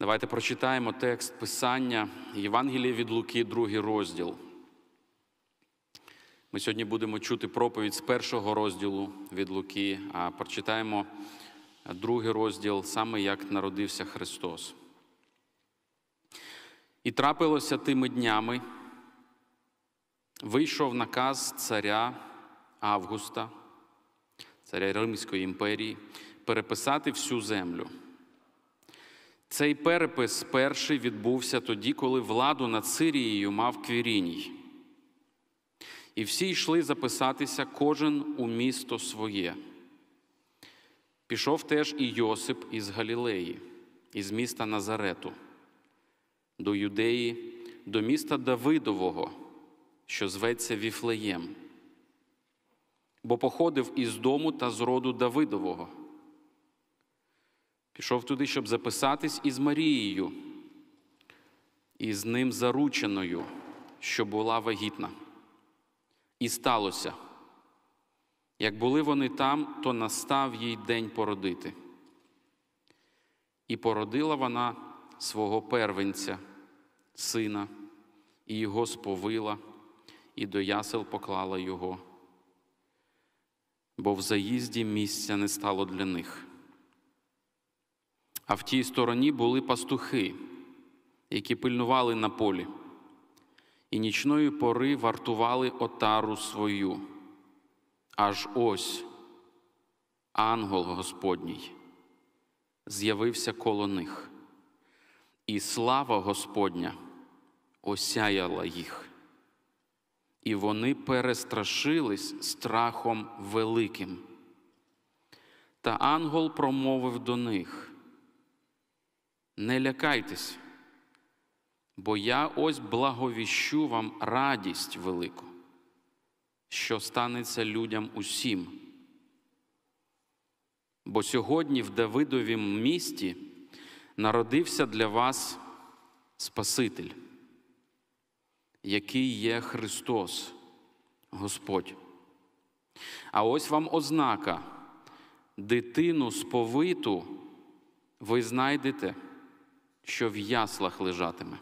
Давайте прочитаємо текст Писання Євангелія від Луки, другий розділ. Ми сьогодні будемо чути проповідь з першого розділу від Луки, а прочитаємо другий розділ саме як народився Христос. І трапилося тими днями. Вийшов наказ царя Августа, царя Римської імперії, переписати всю землю. Цей перепис перший відбувся тоді, коли владу над Сирією мав Квіріній. І всі йшли записатися кожен у місто своє. Пішов теж і Йосип із Галілеї, із міста Назарету, до Юдеї, до міста Давидового, що зветься Віфлеєм, бо походив із дому та з роду Давидового. Пішов туди, щоб записатись із Марією, і з ним зарученою, що була вагітна. І сталося. Як були вони там, то настав їй день породити. І породила вона свого первенця, сина, і його сповила, і до ясел поклала його, бо в заїзді місця не стало для них. А в тій стороні були пастухи, які пильнували на полі, і нічної пори вартували отару свою. Аж ось ангел Господній з'явився коло них, і слава Господня осяяла їх, і вони перестрашились страхом великим. Та ангел промовив до них. Не лякайтесь, бо я ось благовіщу вам радість велику, що станеться людям усім. Бо сьогодні в Давидовім місті народився для вас Спаситель, який є Христос, Господь. А ось вам ознака, дитину сповиту ви знайдете що в яслах лежатиме.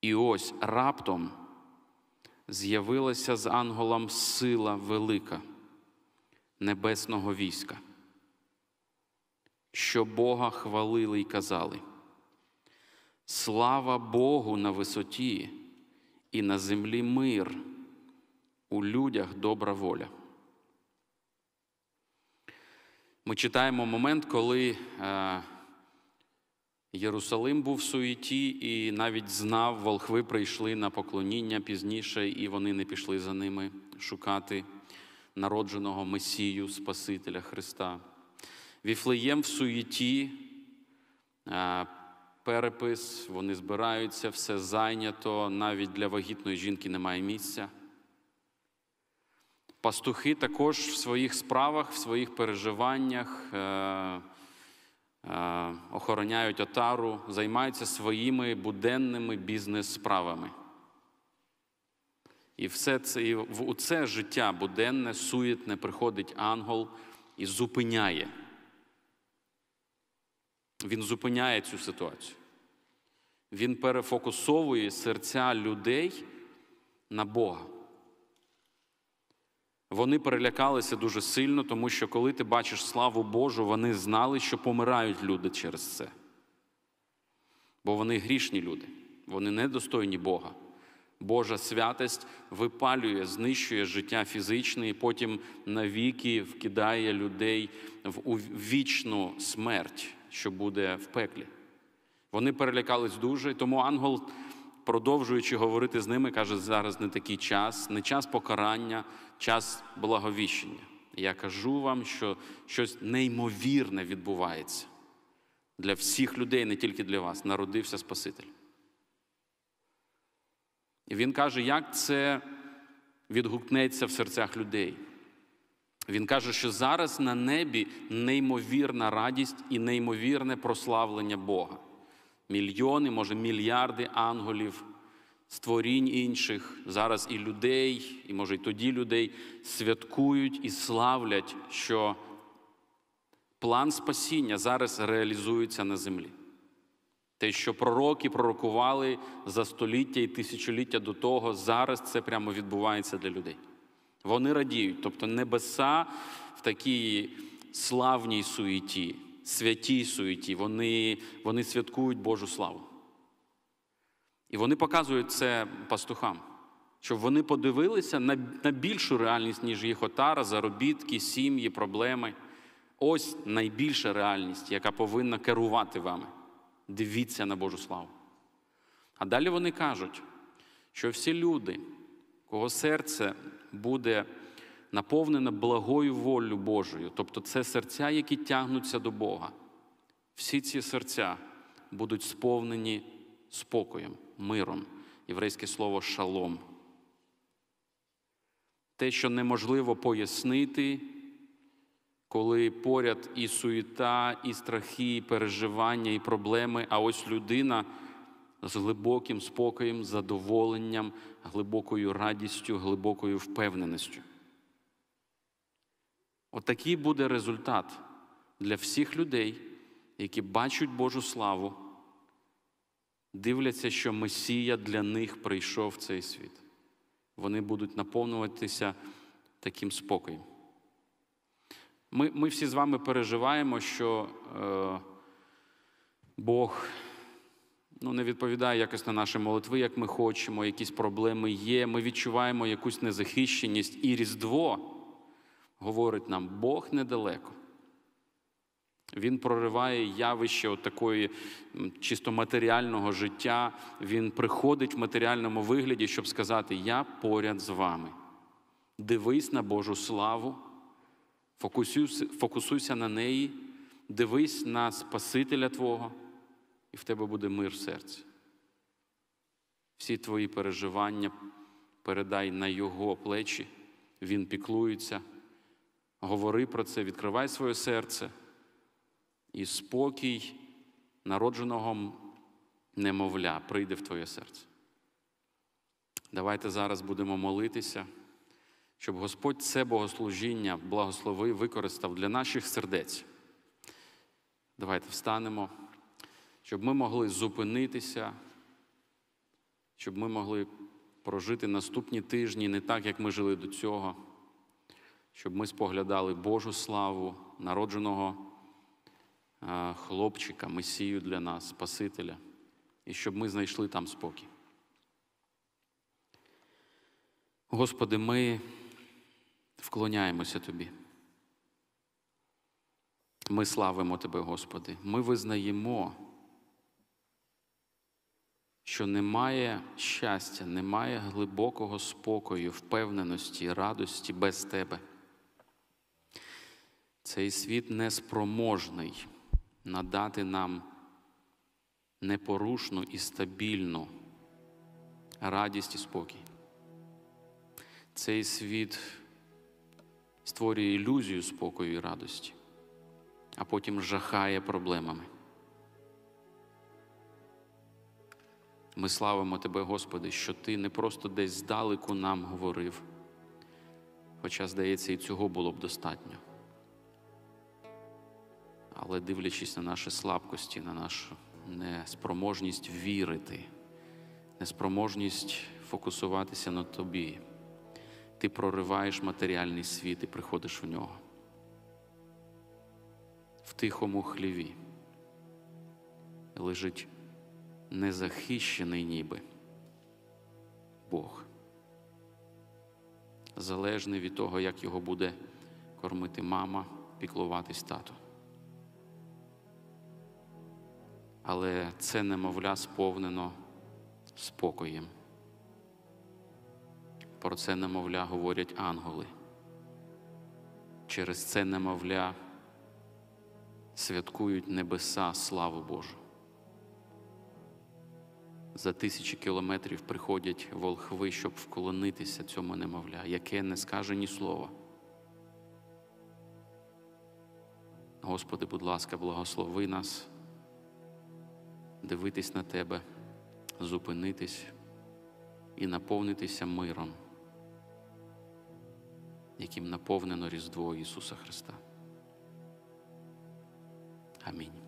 І ось раптом з'явилася з анголом сила велика небесного війська, що Бога хвалили й казали. Слава Богу на висоті і на землі мир, у людях добра воля. Ми читаємо момент, коли. Е, Єрусалим був в суєті і навіть знав, волхви прийшли на поклоніння пізніше, і вони не пішли за ними шукати народженого Месію, Спасителя Христа. Віфлеєм в суєті, перепис, вони збираються, все зайнято, навіть для вагітної жінки немає місця. Пастухи також в своїх справах, в своїх переживаннях. Е, Е, охороняють отару, займаються своїми буденними бізнес-справами. І все це, і в це життя буденне, суєтне приходить ангел і зупиняє. Він зупиняє цю ситуацію. Він перефокусовує серця людей на Бога. Вони перелякалися дуже сильно, тому що коли ти бачиш славу Божу, вони знали, що помирають люди через це. Бо вони грішні люди, вони недостойні Бога. Божа святость випалює, знищує життя фізичне і потім навіки вкидає людей в вічну смерть, що буде в пеклі. Вони перелякались дуже, і тому ангел продовжуючи говорити з ними, каже, зараз не такий час, не час покарання, час благовіщення. Я кажу вам, що щось неймовірне відбувається для всіх людей, не тільки для вас, народився Спаситель. І він каже, як це відгукнеться в серцях людей. Він каже, що зараз на небі неймовірна радість і неймовірне прославлення Бога мільйони, може мільярди анголів, створінь інших, зараз і людей, і може і тоді людей святкують і славлять, що план спасіння зараз реалізується на землі. Те, що пророки пророкували за століття і тисячоліття до того, зараз це прямо відбувається для людей. Вони радіють, тобто небеса в такій славній суеті, святій суеті, вони, вони святкують Божу славу. І вони показують це пастухам, щоб вони подивилися на на більшу реальність, ніж їх отара, заробітки, сім'ї, проблеми. Ось найбільша реальність, яка повинна керувати вами. Дивіться на Божу славу. А далі вони кажуть, що всі люди, кого серце буде наповнена благою волю Божою, тобто це серця, які тягнуться до Бога. Всі ці серця будуть сповнені спокоєм, миром, єврейське слово шалом. Те, що неможливо пояснити, коли поряд і суєта, і страхи, і переживання, і проблеми, а ось людина з глибоким спокоєм, задоволенням, глибокою радістю, глибокою впевненістю. Отакий буде результат для всіх людей, які бачать Божу славу, дивляться, що Месія для них прийшов в цей світ. Вони будуть наповнюватися таким спокоєм. Ми ми всі з вами переживаємо, що е, Бог ну, не відповідає якось на наші молитви, як ми хочемо, якісь проблеми є. Ми відчуваємо якусь незахищеність і Різдво говорить нам, Бог недалеко. Він прориває явище от такої чисто матеріального життя. Він приходить в матеріальному вигляді, щоб сказати: Я поряд з вами. Дивись на Божу славу, фокусуйся на неї, дивись на Спасителя Твого, і в тебе буде мир в серці. Всі твої переживання передай на Його плечі, Він піклується. Говори про це, відкривай своє серце і спокій народженого немовля прийде в твоє серце. Давайте зараз будемо молитися, щоб Господь це богослужіння благослови використав для наших сердець. Давайте встанемо, щоб ми могли зупинитися, щоб ми могли прожити наступні тижні не так, як ми жили до цього щоб ми споглядали Божу славу, народженого е, хлопчика, Месію для нас, Спасителя, і щоб ми знайшли там спокій. Господи, ми вклоняємося Тобі. Ми славимо Тебе, Господи, ми визнаємо, що немає щастя, немає глибокого спокою, впевненості, радості без Тебе. Цей світ неспроможний надати нам непорушну і стабільну радість і спокій. Цей світ створює ілюзію спокою і радості, а потім жахає проблемами. Ми славимо Тебе, Господи, що Ти не просто десь здалеку нам говорив, хоча, здається, і цього було б достатньо але дивлячись на наші слабкості, на нашу неспроможність вірити, неспроможність фокусуватися на тобі. Ти прориваєш матеріальний світ і приходиш в нього. В тихому хліві лежить незахищений ніби Бог, залежний від того, як його буде кормити мама, піклуватись тато. але це немовля сповнено спокоєм. Про це немовля говорять ангели. Через це немовля святкують небеса славу Божу. За тисячі кілометрів приходять волхви, щоб вклонитися цьому немовля, яке не скаже ні слова. Господи, будь ласка, благослови нас дивитись на тебе, зупинитись і наповнитися миром, яким наповнено Різдво Ісуса Христа. Амінь.